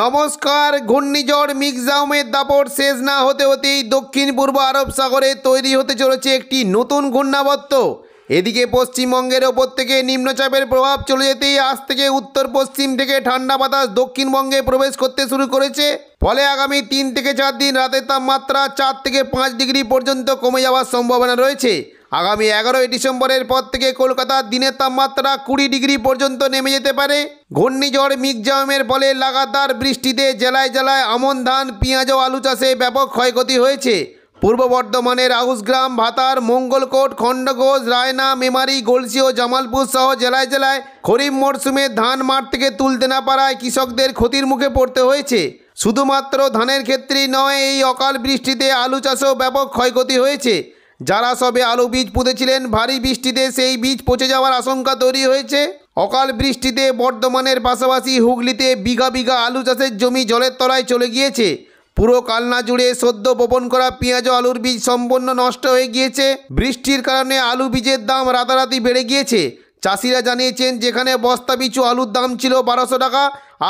নমস্কার ঘূর্ণিঝড় মিক্সামের দাপট শেষ না হতে হতেই দক্ষিণ পূর্ব আরব সাগরে তৈরি হতে চলেছে একটি নতুন ঘূর্ণাবত্ত এদিকে পশ্চিমবঙ্গের ওপর থেকে নিম্নচাপের প্রভাব চলে যেতেই আজ থেকে উত্তর পশ্চিম থেকে ঠান্ডা বাতাস দক্ষিণবঙ্গে প্রবেশ করতে শুরু করেছে ফলে আগামী তিন থেকে চার দিন রাতের তাপমাত্রা চার থেকে পাঁচ ডিগ্রি পর্যন্ত কমে যাওয়ার সম্ভাবনা রয়েছে আগামী এগারোই ডিসেম্বরের পর থেকে কলকাতার দিনের তাপমাত্রা কুড়ি ডিগ্রি পর্যন্ত নেমে যেতে পারে ঘূর্ণিঝড় মিকজামের ফলে লাগাতার বৃষ্টিতে জেলায় জেলায় আমন ধান পেঁয়াজ ও আলু চাষে ব্যাপক ক্ষয়ক্ষতি হয়েছে পূর্ব বর্ধমানের আউসগ্রাম ভাতার মঙ্গলকোট খণ্ডঘোষ রায়না মেমারি গলসি ও জামালপুর সহ জেলায় জেলায় খরিফ মরশুমে ধান মাঠ থেকে তুলতে না পারায় কৃষকদের ক্ষতির মুখে পড়তে হয়েছে শুধুমাত্র ধানের ক্ষেত্রেই নয় এই অকাল বৃষ্টিতে আলু চাষেও ব্যাপক ক্ষয়ক্ষতি হয়েছে যারা সবে আলু বীজ পুঁতেছিলেন ভারী বৃষ্টিতে সেই বীজ পচে যাওয়ার আশঙ্কা তৈরি হয়েছে অকাল বৃষ্টিতে বর্ধমানের পাশাপাশি হুগলিতে বিঘা বিঘা আলু চাষের জমি জলের তলায় চলে গিয়েছে পুরো কালনা জুড়ে সদ্য বপন করা পেঁয়াজ আলুর বীজ সম্পূর্ণ নষ্ট হয়ে গিয়েছে বৃষ্টির কারণে আলু বীজের দাম রাতারাতি বেড়ে গিয়েছে চাষিরা জানিয়েছেন যেখানে বস্তা পিছু আলুর দাম ছিল বারোশো টাকা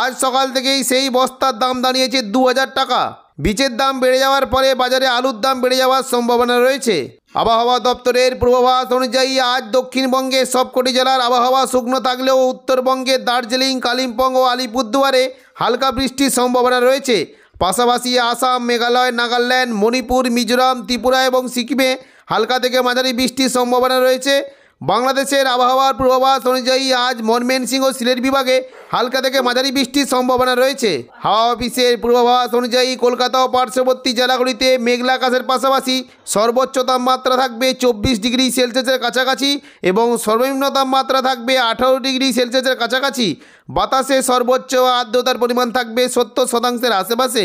আজ সকাল থেকেই সেই বস্তার দাম দাঁড়িয়েছে দু টাকা বীজের দাম বেড়ে যাওয়ার পরে বাজারে আলুর দাম বেড়ে যাওয়ার সম্ভাবনা রয়েছে আবহাওয়া দপ্তরের পূর্বাভাস অনুযায়ী আজ দক্ষিণবঙ্গে সবকটি জেলার আবহাওয়া শুকনো থাকলেও উত্তরবঙ্গে দার্জিলিং কালিম্পং ও আলিপুরদুয়ারে হালকা বৃষ্টির সম্ভাবনা রয়েছে পাশাপাশি আসাম মেঘালয় নাগাল্যান্ড মণিপুর মিজোরাম ত্রিপুরা এবং সিকিমে হালকা থেকে মাঝারি বৃষ্টির সম্ভাবনা রয়েছে বাংলাদেশের আবহাওয়ার পূর্বাভাস অনুযায়ী আজ সিং ও সিলেট বিভাগে হালকা থেকে মাঝারি বৃষ্টির সম্ভাবনা রয়েছে হাওয়া অফিসের পূর্বাভাস অনুযায়ী কলকাতা ও পার্শ্ববর্তী জেলাগুলিতে মেঘলা আকাশের পাশাপাশি সর্বোচ্চ তাপমাত্রা থাকবে চব্বিশ ডিগ্রি সেলসিয়াসের কাছাকাছি এবং সর্বনিম্ন তাপমাত্রা থাকবে আঠারো ডিগ্রি সেলসিয়াসের কাছাকাছি বাতাসে সর্বোচ্চ আর্দ্রতার পরিমাণ থাকবে সত্তর শতাংশের আশেপাশে